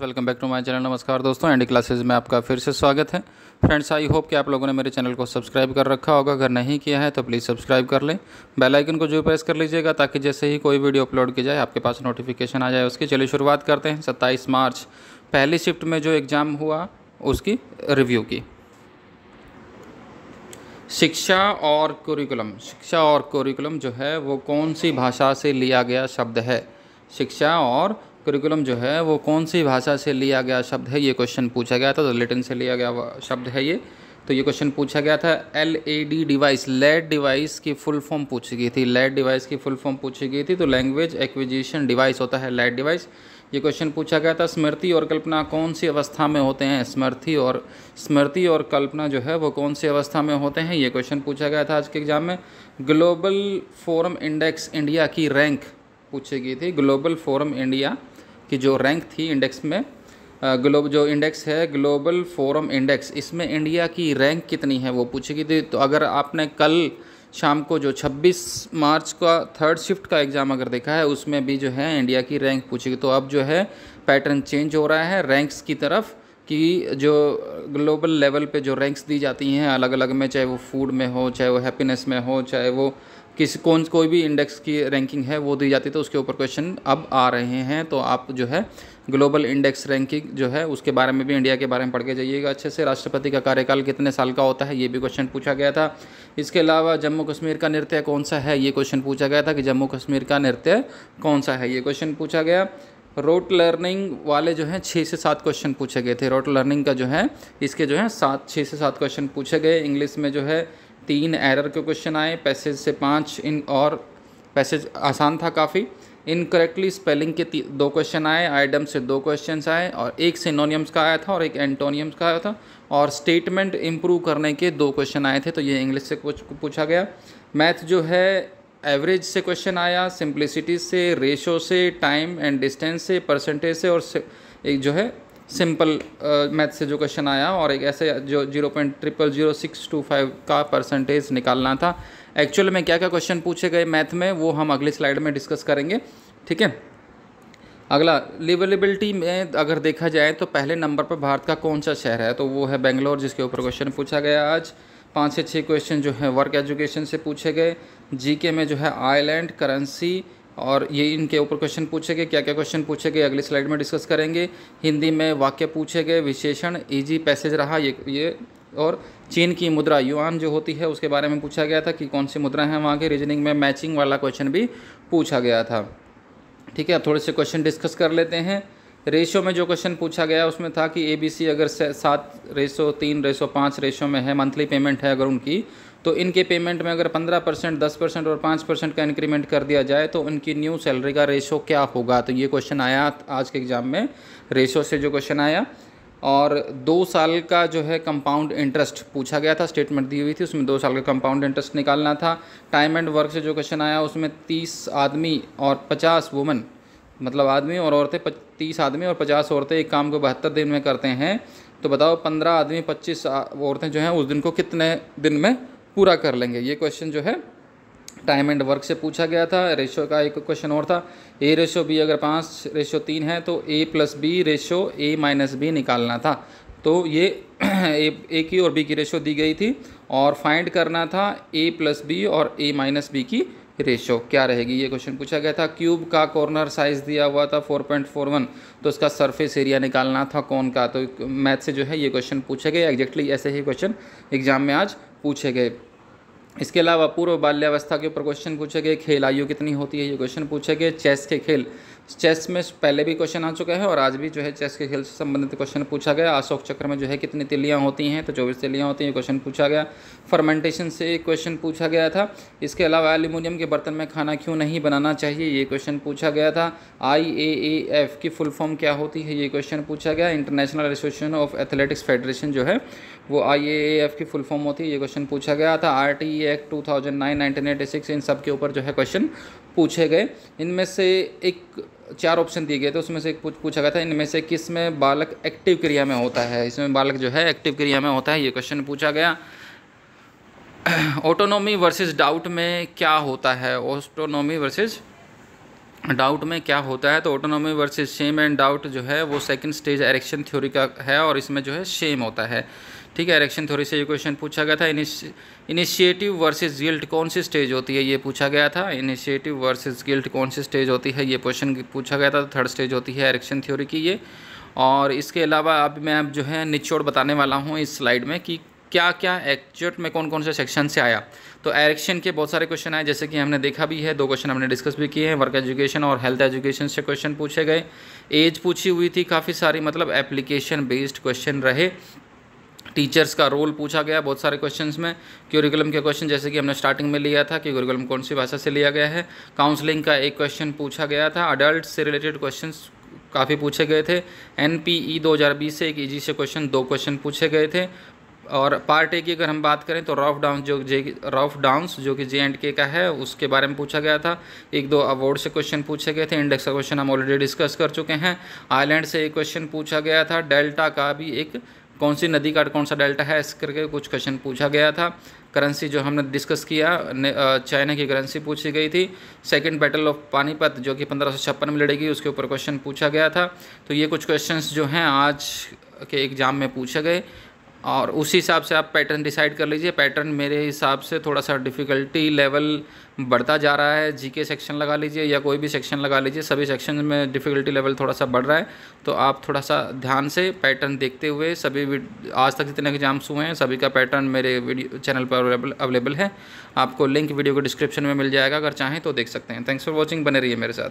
welcome back to my channel नमस्कार दोस्तों Andy classes में आपका फिर से स्वागत है फ्रेंड्स आई होप कि आप लोगों ने मेरे चैनल को सब्सक्राइब कर रखा होगा अगर नहीं किया है तो प्लीज़ सब्सक्राइब कर लें बेल आइकन को जो प्रेस कर लीजिएगा ताकि जैसे ही कोई वीडियो अपलोड की जाए आपके पास नोटिफिकेशन आ जाए उसकी चलिए शुरुआत करते हैं सत्ताईस मार्च पहली शिफ्ट में जो एग्ज़ाम हुआ उसकी रिव्यू की शिक्षा और कोरिकुलम शिक्षा और कोरिकुलम जो है वो कौन सी भाषा से लिया गया शब्द है शिक्षा और करिकुलम जो है वो कौन सी भाषा से लिया गया शब्द है ये क्वेश्चन पूछा गया था तो लेटिन से लिया गया शब्द है ये तो ये क्वेश्चन पूछा गया था L A D device LED device की फुल फॉर्म पूछी गई थी लेड डिवाइस की फुल फॉर्म पूछी गई थी तो लैंग्वेज एक्विजिशन डिवाइस होता है लेड डिवाइस ये क्वेश्चन पूछा गया था स्मृति और कल्पना कौन सी अवस्था में होते हैं स्मृति और स्मृति और कल्पना जो है वो कौन सी अवस्था में होते हैं ये क्वेश्चन पूछा गया था आज के एग्जाम में ग्लोबल फोरम इंडेक्स इंडिया की रैंक पूछी गई थी ग्लोबल फोरम इंडिया की जो रैंक थी इंडेक्स में ग्लोब जो इंडेक्स है ग्लोबल फोरम इंडेक्स इसमें इंडिया की रैंक कितनी है वो पूछी गई थी तो अगर आपने कल शाम को जो 26 मार्च का थर्ड शिफ्ट का एग्ज़ाम अगर देखा है उसमें भी जो है इंडिया की रैंक गई तो अब जो है पैटर्न चेंज हो रहा है रैंक्स की तरफ कि जो ग्लोबल लेवल पे जो रैंक्स दी जाती हैं अलग अलग में चाहे वो फूड में हो चाहे वो हैप्पीनेस में हो चाहे वो किस कौन कोई भी इंडेक्स की रैंकिंग है वो दी जाती थी तो उसके ऊपर क्वेश्चन अब आ रहे हैं तो आप जो है ग्लोबल इंडेक्स रैंकिंग जो है उसके बारे में भी इंडिया के बारे में पढ़ के जाइएगा अच्छे से राष्ट्रपति का कार्यकाल कितने साल का होता है ये भी क्वेश्चन पूछा गया था इसके अलावा जम्मू कश्मीर का नृत्य कौन सा है ये क्वेश्चन पूछा गया था कि जम्मू कश्मीर का नृत्य कौन सा है ये क्वेश्चन पूछा गया रोट लर्निंग वाले जो हैं छः से सात क्वेश्चन पूछे गए थे रोट लर्निंग का जो है इसके जो है सात छः से सात क्वेश्चन पूछे गए इंग्लिश में जो है तीन एरर के क्वेश्चन आए पैसेज से पाँच इन और पैसेज आसान था काफ़ी इनकरेक्टली स्पेलिंग के दो क्वेश्चन आए आइडम से दो क्वेश्चन आए और एक सिनोनियम्स का आया था और एक एंटोनियम्स का आया था और स्टेटमेंट इम्प्रूव करने के दो क्वेश्चन आए थे तो ये इंग्लिश से कुछ पूछा गया मैथ जो है एवरेज से क्वेश्चन आया सिंप्लिसिटी से रेशो से टाइम एंड डिस्टेंस से परसेंटेज से और से, एक जो है सिंपल मैथ से जो क्वेश्चन आया और एक ऐसे जो zero point triple zero six two five का परसेंटेज निकालना था एक्चुअल में क्या क्या क्वेश्चन पूछे गए मैथ में वो हम अगली स्लाइड में डिस्कस करेंगे ठीक है अगला लिवेलेबिलिटी में अगर देखा जाए तो पहले नंबर पर भारत का कौन सा शहर है तो वो है बेंगलोर जिसके ऊपर क्वेश्चन पूछा गया आज पाँच से छः क्वेश्चन जो है वर्क एजुकेशन से पूछे गए जीके में जो है आयलैंड करेंसी और ये इनके ऊपर क्वेश्चन पूछे गए क्या क्या क्वेश्चन पूछे गए अगली स्लाइड में डिस्कस करेंगे हिंदी में वाक्य पूछे गए विशेषण ईजी पैसेज रहा ये ये और चीन की मुद्रा युआन जो होती है उसके बारे में पूछा गया था कि कौन सी मुद्रा है वहाँ के रीजनिंग में मैचिंग वाला क्वेश्चन भी पूछा गया था ठीक है अब थोड़े से क्वेश्चन डिस्कस कर लेते हैं रेशो में जो क्वेश्चन पूछा गया उसमें था कि एबीसी अगर सात रेशो तीन रेशो पाँच रेशो में है मंथली पेमेंट है अगर उनकी तो इनके पेमेंट में अगर पंद्रह परसेंट दस परसेंट और पाँच परसेंट का इंक्रीमेंट कर दिया जाए तो उनकी न्यू सैलरी का रेशो क्या होगा तो ये क्वेश्चन आया आज के एग्ज़ाम में रेशो से जो क्वेश्चन आया और दो साल का जो है कंपाउंड इंटरेस्ट पूछा गया था स्टेटमेंट दी हुई थी उसमें दो साल का कंपाउंड इंटरेस्ट निकालना था टाइम एंड वर्क से जो क्वेश्चन आया उसमें तीस आदमी और पचास वुमेन मतलब आदमी और औरतें तीस आदमी और पचास औरतें एक काम को बहत्तर दिन में करते हैं तो बताओ पंद्रह आदमी पच्चीस औरतें जो हैं उस दिन को कितने दिन में पूरा कर लेंगे ये क्वेश्चन जो है टाइम एंड वर्क से पूछा गया था रेशो का एक क्वेश्चन और था ए रेशो बी अगर पाँच रेशो तीन है तो A plus B ratio A minus B निकालना था तो ये ए, ए की और बी की रेशो दी गई थी और फाइंड करना था ए प्लस बी और ए माइनस बी की रेशो क्या रहेगी ये क्वेश्चन पूछा गया था क्यूब का कॉर्नर साइज दिया हुआ था 4.41 तो उसका सरफेस एरिया निकालना था कौन का तो मैथ से जो है ये क्वेश्चन पूछे गए एग्जैक्टली ऐसे ही क्वेश्चन एग्जाम में आज पूछे गए इसके अलावा पूर्व बाल्यावस्था के ऊपर क्वेश्चन पूछे गए खेल आयु कितनी होती है ये क्वेश्चन पूछे गए चेस के खेल चेस में पहले भी क्वेश्चन आ चुका है और आज भी जो है चेस के खेल से संबंधित क्वेश्चन पूछा गया अशोक चक्र में जो है कितनी तिलियाँ होती हैं तो चौबीस तिलियाँ होती हैं क्वेश्चन पूछा गया फर्मेंटेशन से एक क्वेश्चन पूछा गया था इसके अलावा एल्यूमिनियम के बर्तन में खाना क्यों नहीं बनाना चाहिए ये क्वेश्चन पूछा गया था आई ए ए एफ की फुल फॉर्म क्या होती है ये क्वेश्चन पूछा गया international association of athletics federation जो है वो आई ए ए एफ की फुल फॉर्म होती है ये क्वेश्चन पूछा गया था आर टी ई एक्ट 2009 1986 इन सब के ऊपर जो है क्वेश्चन पूछे गए इनमें से एक चार ऑप्शन दिए गए थे उसमें से एक पूछ, पूछा गया था इनमें से किस में बालक एक्टिव क्रिया में होता है इसमें बालक जो है एक्टिव क्रिया में होता है ये क्वेश्चन पूछा गया ऑटोनॉमी वर्सेस डाउट में क्या होता है ऑटोनॉमी वर्सेस डाउट में क्या होता है तो autonomy versus shame and doubt जो है वो सेकंड स्टेज एरेक्शन थ्योरी का है और इसमें जो है शेम होता है ठीक है एरेक्शन थ्योरी से ये क्वेश्चन पूछा गया था इनिशिएटिव वर्सेस गिल्ट कौन सी स्टेज होती है ये पूछा गया था इनिशिएटिव वर्सेस गिल्ट कौन सी स्टेज होती है ये क्वेश्चन पूछा गया था तो थर्ड स्टेज होती है एरेक्शन थ्योरी की ये और इसके अलावा अब मैं अब जो है निचोड़ बताने वाला हूँ इस स्लाइड में कि क्या क्या एक्चुअट में कौन कौन से सेक्शन से आया तो एरेक्शन के बहुत सारे क्वेश्चन आए जैसे कि हमने देखा भी है दो क्वेश्चन हमने डिस्कस भी किए हैं वर्क एजुकेशन और हेल्थ एजुकेशन से क्वेश्चन पूछे गए एज पूछी हुई थी काफ़ी सारी मतलब एप्लीकेशन बेस्ड क्वेश्चन रहे टीचर्स का रोल पूछा गया बहुत सारे क्वेश्चंस में क्यूरिकुलम के क्वेश्चन जैसे कि हमने स्टार्टिंग में लिया था कि क्यूरिकुलम कौन सी भाषा से लिया गया है काउंसलिंग का एक क्वेश्चन पूछा गया था अडल्ट से रिलेटेड क्वेश्चंस काफ़ी पूछे गए थे एन पी ई दो हज़ार बीस से एक ईजी e से क्वेश्चन दो क्वेश्चन पूछे गए थे और पार्ट ए की अगर हम बात करें तो रॉफ डाउन जो जे रॉफ डाउंस जो कि जे एंड के का है उसके बारे में पूछा गया था एक दो अवार्ड से क्वेश्चन पूछे गए थे इंडेक्स का क्वेश्चन हम ऑलरेडी डिस्कस कर चुके हैं आइलैंड से एक क्वेश्चन पूछा गया था डेल्टा का भी एक कौन सी नदी का कौन सा डेल्टा है इस करके कुछ क्वेश्चन पूछा गया था करेंसी जो हमने डिस्कस किया चाइना की करेंसी पूछी गई थी सेकंड बैटल ऑफ पानीपत जो कि पंद्रह में लड़ेगी उसके ऊपर क्वेश्चन पूछा गया था तो ये कुछ क्वेश्चंस जो हैं आज के एग्ज़ाम में पूछे गए और उसी हिसाब से आप पैटर्न डिसाइड कर लीजिए पैटर्न मेरे हिसाब से थोड़ा सा डिफ़िकल्टी लेवल बढ़ता जा रहा है जीके सेक्शन लगा लीजिए या कोई भी सेक्शन लगा लीजिए सभी सेक्शन में डिफ़िकल्टी लेवल थोड़ा सा बढ़ रहा है तो आप थोड़ा सा ध्यान से पैटर्न देखते हुए सभी आज तक जितने एग्जाम्स हुए हैं सभी का पैटर्न मेरे वीडियो चैनल पर अवेलेबल अवेलेबल है आपको लिंक वीडियो को डिस्क्रिप्शन में मिल जाएगा अगर चाहें तो देख सकते हैं थैंक्स फॉर वॉचिंग बने रही मेरे साथ